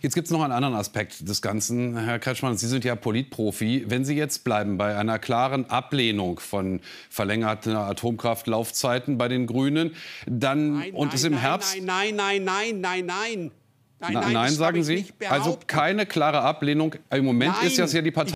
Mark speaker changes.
Speaker 1: Jetzt gibt es noch einen anderen Aspekt des Ganzen. Herr Kretschmann, Sie sind ja Politprofi. Wenn Sie jetzt bleiben bei einer klaren Ablehnung von verlängerten Atomkraftlaufzeiten bei den Grünen, dann nein, und es im nein, Herbst.
Speaker 2: Nein, nein, nein, nein, nein, nein. Nein, nein, nein sagen Sie. Also
Speaker 1: keine klare Ablehnung. Im Moment ist das ja die Partei.